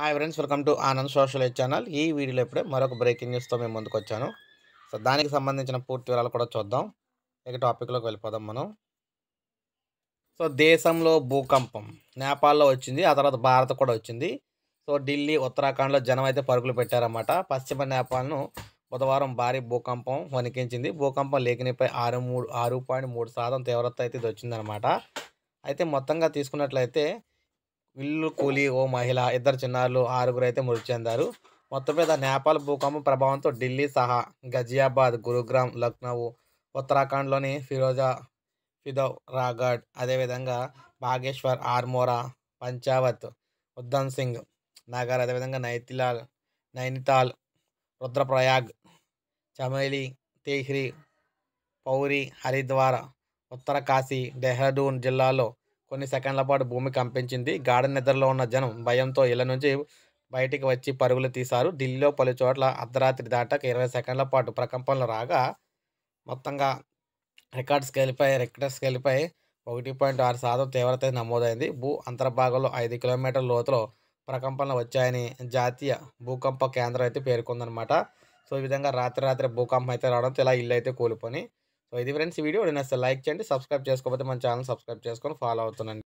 hi friends welcome to Anand social channel ఈ వీడియోలో ఇప్పుడే మరొక బ్రేకింగ్ న్యూస్తో మేము ముందుకు వచ్చాను సో దానికి సంబంధించిన పూర్తి వివరాలు కూడా చూద్దాం ఇక టాపిక్లోకి వెళ్ళిపోదాం మనం సో దేశంలో భూకంపం నేపాల్లో వచ్చింది ఆ తర్వాత భారత్ కూడా వచ్చింది సో ఢిల్లీ ఉత్తరాఖండ్లో జనం అయితే పరుగులు పెట్టారన్నమాట పశ్చిమ నేపాల్ను బుధవారం భారీ భూకంపం వణికించింది భూకంపం లేఖనిపై ఆరు మూడు ఆరు పాయింట్ మూడు శాతం తీవ్రత అయితే ఇది వచ్చిందనమాట అయితే మొత్తంగా తీసుకున్నట్లయితే ఇల్లు కూలి ఓ మహిళ ఇద్దరు చిన్నారులు ఆరుగురు అయితే మృతి చెందారు మొత్తం మీద నేపాల్ భూకంపం ప్రభావంతో ఢిల్లీ సహా గజియాబాద్ గురుగ్రామ్ లక్నౌ ఉత్తరాఖండ్లోని ఫిరోజా ఫిదవ్ రాగఢ్ అదేవిధంగా బాగేశ్వర్ ఆర్మోరా పంచావత్ ఉద్దమ్ సింగ్ నగర్ అదేవిధంగా నైతిలాల్ నైనితాల్ రుద్రప్రయాగ్ చమేలి తేహ్రి పౌరి హరిద్వార్ ఉత్తరకాశీ డెహ్రాడూన్ జిల్లాలో కొన్ని సెకండ్ల పాటు భూమి కంపించింది గాఢ నిద్రలో ఉన్న జనం భయంతో ఇళ్ల నుంచి బయటికి వచ్చి పరుగులు తీశారు ఢిల్లీలో పలు చోట్ల అర్ధరాత్రి దాటాక ఇరవై సెకండ్ల పాటు ప్రకంపనలు రాగా మొత్తంగా రికార్డ్ స్కేల్పై రికార్డ్ స్కేల్పై ఒకటి పాయింట్ ఆరు శాతం తీవ్రత నమోదైంది భూ అంతర్భాగంలో ఐదు కిలోమీటర్ల లోతులో ప్రకంపనలు వచ్చాయని జాతీయ భూకంప కేంద్రం అయితే పేర్కొందనమాట సో ఈ విధంగా రాత్రి రాత్రి భూకంపం అయితే రావడంతో ఇలా ఇల్లు అయితే కూలిపోయి సో ఇది ఫ్రెండ్స్ ఈ వీడియో నచ్చితే లైక్ చేయండి సబ్స్క్రైబ్ చేసుకోకపోతే మన ఛానల్ సబ్స్క్రైబ్ చేసుకొని ఫాలో అవుతుందండి